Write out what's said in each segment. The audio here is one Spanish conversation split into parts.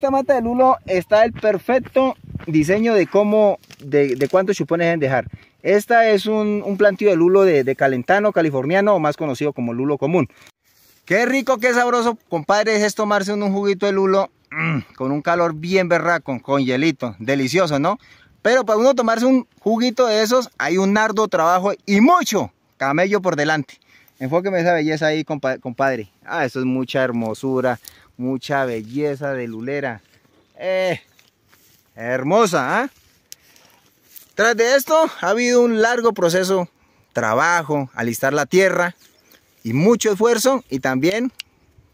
esta mata de lulo está el perfecto diseño de cómo, de, cuántos chupones deben dejar. Esta es un, un de lulo de, calentano, californiano, o más conocido como lulo común. Qué rico, qué sabroso, compadre, es tomarse un, juguito de lulo mm, con un calor bien berraco, con hielito, delicioso, ¿no? Pero para uno tomarse un juguito de esos, hay un arduo trabajo y mucho camello por delante. Enfóqueme esa belleza ahí, compadre. Ah, eso es mucha hermosura mucha belleza de lulera. Eh, hermosa, ¿ah? Tras de esto ha habido un largo proceso, trabajo, alistar la tierra y mucho esfuerzo y también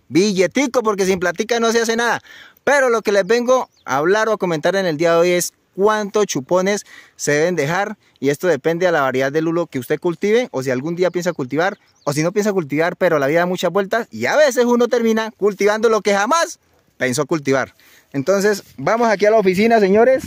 billetico porque sin platica no se hace nada. Pero lo que les vengo a hablar o a comentar en el día de hoy es cuántos chupones se deben dejar y esto depende a la variedad de lulo que usted cultive o si algún día piensa cultivar o si no piensa cultivar pero la vida da muchas vueltas y a veces uno termina cultivando lo que jamás pensó cultivar. Entonces vamos aquí a la oficina señores.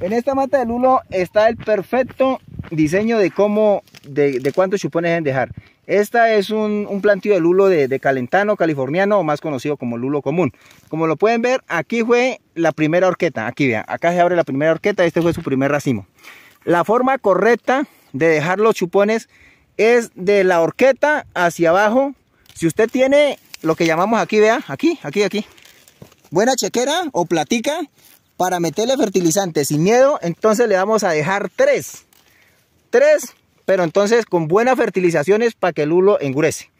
En esta mata de lulo está el perfecto diseño de cómo, de, de cuántos chupones deben dejar. Esta es un, un plantío de lulo de, calentano californiano, o más conocido como lulo común. Como lo pueden ver, aquí fue la primera horqueta. Aquí vea, acá se abre la primera horqueta, este fue su primer racimo. La forma correcta de dejar los chupones es de la horqueta hacia abajo. Si usted tiene lo que llamamos aquí, vea, aquí, aquí, aquí. Buena chequera o platica para meterle fertilizante sin miedo, entonces le vamos a dejar tres. Tres pero entonces con buenas fertilizaciones para que el hulo engurece.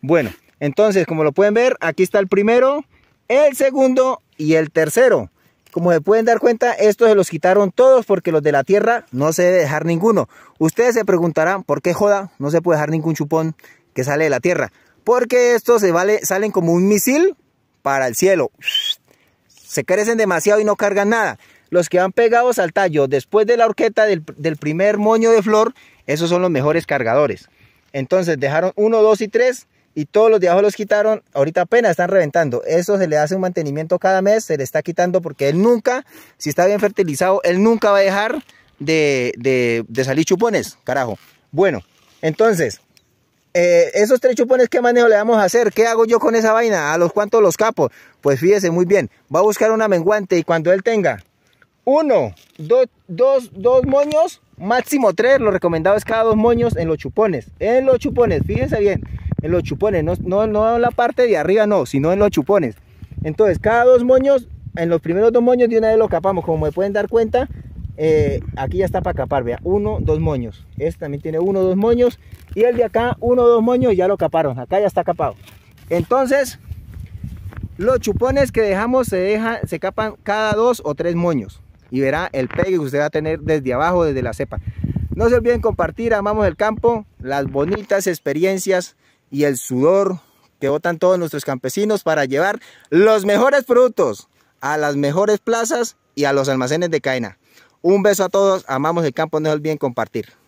Bueno, entonces como lo pueden ver, aquí está el primero, el segundo y el tercero. Como se pueden dar cuenta, estos se los quitaron todos porque los de la tierra no se debe dejar ninguno. Ustedes se preguntarán, ¿por qué joda? No se puede dejar ningún chupón que sale de la tierra. Porque estos se salen como un misil para el cielo. Se crecen demasiado y no cargan nada los que van pegados al tallo después de la horqueta del, primer moño de flor, esos son los mejores cargadores. Entonces dejaron uno, dos y tres y todos los de abajo los quitaron. Ahorita apenas están reventando. Eso se le hace un mantenimiento cada mes, se le está quitando porque él nunca, si está bien fertilizado, él nunca va a dejar de, salir chupones, carajo. Bueno, entonces, eh, esos tres chupones, ¿qué manejo le vamos a hacer? ¿Qué hago yo con esa vaina? ¿A los cuantos los capo? Pues fíjese muy bien, va a buscar una menguante y cuando él tenga uno, dos, dos moños, máximo tres. Lo recomendado es cada dos moños en los chupones. En los chupones, fíjense bien, en los chupones, no, no, en la parte de arriba, no, sino en los chupones. Entonces, cada dos moños, en los primeros dos moños de una vez lo capamos. Como me pueden dar cuenta, eh, aquí ya está para capar, vea, uno, dos moños. Este también tiene uno, dos moños. Y el de acá, uno, dos moños, ya lo caparon. Acá ya está capado. Entonces, los chupones que dejamos se, deja, se capan cada dos o tres moños y verá el pegue que usted va a tener desde abajo, desde la cepa. No se olviden compartir, amamos el campo, las bonitas experiencias y el sudor que botan todos nuestros campesinos para llevar los mejores productos a las mejores plazas y a los almacenes de caena. Un beso a todos, amamos el campo, no se olviden compartir.